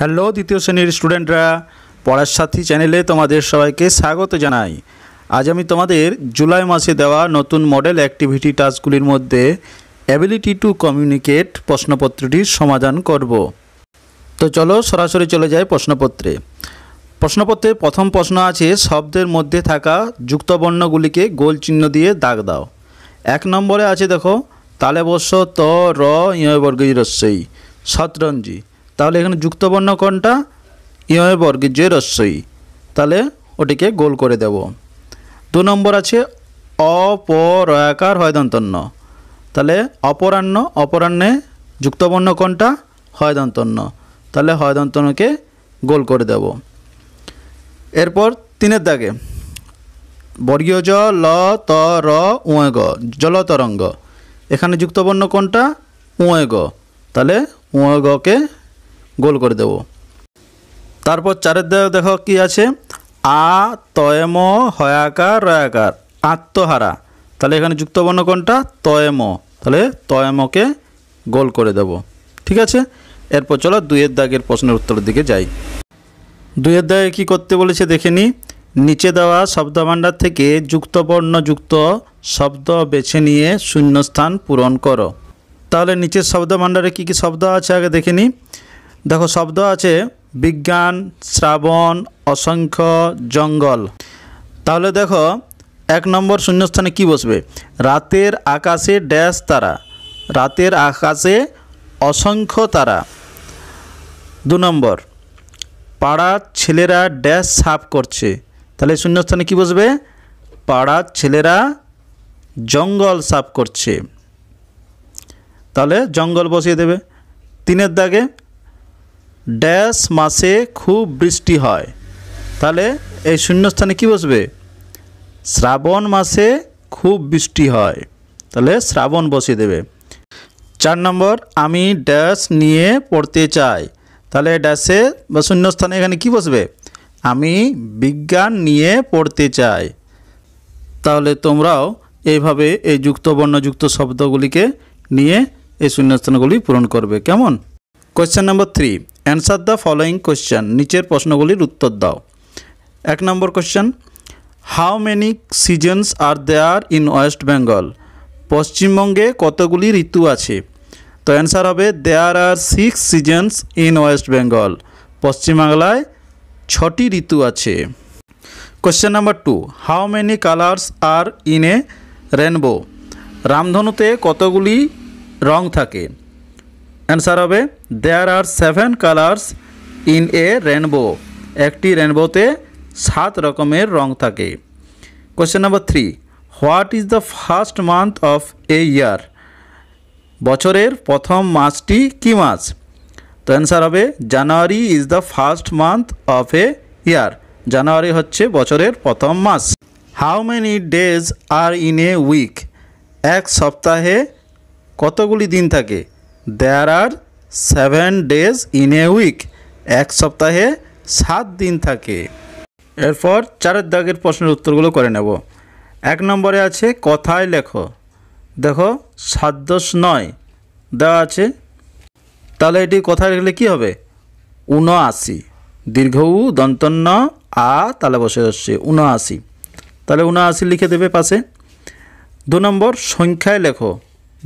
hello দ্বিতীয় শ্রেণীর স্টুডেন্টরা পড়ার সাথী চ্যানেলে তোমাদের সবাইকে স্বাগত জানাই আজ আমি তোমাদের জুলাই মাসে দেওয়া নতুন মডেল অ্যাক্টিভিটি টাস্কগুলির মধ্যে অ্যাবিলিটি টু কমিউনিকেট প্রশ্নপত্রটির সমাধান করব তো চলো সরাসরি চলে যাই প্রশ্নপত্রে প্রশ্নপত্রে প্রথম প্রশ্ন আছে শব্দের মধ্যে থাকা যুক্তবর্ণগুলিকে গোল চিহ্ন দিয়ে দাগ দাও এক নম্বরে আছে দেখো তালে তালেবস্য ত র ইয়বর্গী রস্যই শতরঞ্জি তাহলে এখানে যুক্তবর্ণ কোনটা ইয় বর্গের জয় রস্যই তাহলে ওটিকে গোল করে দেব দু নম্বর আছে অপরয়াকার হয়দন্তন্য তাহলে অপরাহ্ন অপরাহ্নে যুক্তবর্ণ কোনটা হয়দন্তন্য তাহলে হয়দন্তন্যকে গোল করে দেব এরপর তিনের দাগে বর্গীয় জ ল ত র উঁয় গ জলতরঙ্গ এখানে যুক্তবর্ণ কোনটা উঁয় গ তাহলে উঁয় গকে গোল করে দেব তারপর চারের দেওয়া দেখো কি আছে আ তয়ম হয়াকার রয়াকার আত্মহারা তাহলে এখানে যুক্তবর্ণ কোনটা তয়ম তাহলে তয়মকে গোল করে দেব ঠিক আছে এরপর চলো দুয়ের দাগের প্রশ্নের উত্তরের দিকে যাই দুয়ের দাগে কি করতে বলেছে দেখে নি নিচে দেওয়া শব্দভাণ্ডার থেকে যুক্তবর্ণ যুক্ত শব্দ বেছে নিয়ে শূন্যস্থান পূরণ করো তাহলে নিচের শব্দভাণ্ডারে কি কি শব্দ আছে আগে দেখে নিই দেখো শব্দ আছে বিজ্ঞান শ্রাবণ অসংখ্য জঙ্গল তাহলে দেখো এক নম্বর শূন্যস্থানে কি বসবে রাতের আকাশে ড্যাশ তারা রাতের আকাশে অসংখ্য তারা দু নম্বর পাড়ার ছেলেরা ড্যাশ সাফ করছে তাহলে শূন্যস্থানে কি বসবে পাড়ার ছেলেরা জঙ্গল সাফ করছে তাহলে জঙ্গল বসিয়ে দেবে তিনের দাগে ড্যাশ মাসে খুব বৃষ্টি হয় তাহলে এই শূন্যস্থানে কি বসবে শ্রাবণ মাসে খুব বৃষ্টি হয় তাহলে শ্রাবণ বসিয়ে দেবে চার নম্বর আমি ড্যাশ নিয়ে পড়তে চাই তাহলে ড্যাশে বা শূন্যস্থানে এখানে কি বসবে আমি বিজ্ঞান নিয়ে পড়তে চাই তাহলে তোমরাও এইভাবে এই যুক্ত বর্ণযুক্ত শব্দগুলিকে নিয়ে এই শূন্যস্থানগুলি পূরণ করবে কেমন question number three answer the following question নিচের প্রশ্নগুলির উত্তর দাও এক number question how many seasons are there in West Bengal পশ্চিমবঙ্গে কতগুলি ঋতু আছে তো অ্যান্সার হবে there are six seasons in West Bengal পশ্চিমবাংলায় ছটি ঋতু আছে question number two how many colours are in a rainbow রামধনুতে কতগুলি রং থাকে অ্যান্সার হবে there are seven colours in a rainbow একটি রেনবোতে সাত রকমের রং থাকে question number three what is the first month of a year বছরের প্রথম মাসটি কী মাস তো অ্যান্সার হবে January is the first month of a year জানুয়ারি হচ্ছে বছরের প্রথম মাস how many days are in a week এক সপ্তাহে কতগুলি দিন থাকে there are seven days in a week এক সপ্তাহে সাত দিন থাকে এরপর চারের দাগের প্রশ্নের উত্তরগুলো করে নেব এক নম্বরে আছে কথায় লেখো দেখো সাত দশ নয় দেওয়া আছে তাহলে এটি কথায় লিখলে কী হবে উনআশি দীর্ঘ উ দন্তন্য আ তালে বসে যাচ্ছে উনআশি তাহলে উনআশি লিখে দেবে পাশে দু নম্বর সংখ্যায় লেখো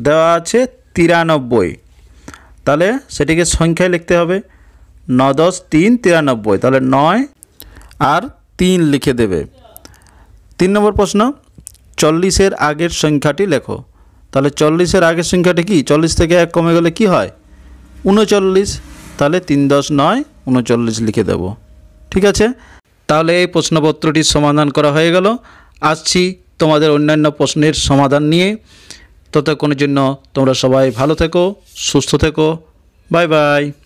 দেওয়া আছে তিরানব্বই তাহলে সেটিকে সংখ্যায় লিখতে হবে ন দশ তিন তিরানব্বই তাহলে নয় আর তিন লিখে দেবে তিন নম্বর প্রশ্ন চল্লিশের আগের সংখ্যাটি লেখো তাহলে চল্লিশের আগের সংখ্যাটি কি চল্লিশ থেকে এক কমে গেলে কি হয় উনচল্লিশ তাহলে তিন দশ নয় উনচল্লিশ লিখে দেব ঠিক আছে তাহলে এই প্রশ্নপত্রটির সমাধান করা হয়ে গেল আসছি তোমাদের অন্যান্য প্রশ্নের সমাধান নিয়ে ততক্ষণের জন্য তোমরা সবাই ভালো থেকো সুস্থ থেকো বাই বাই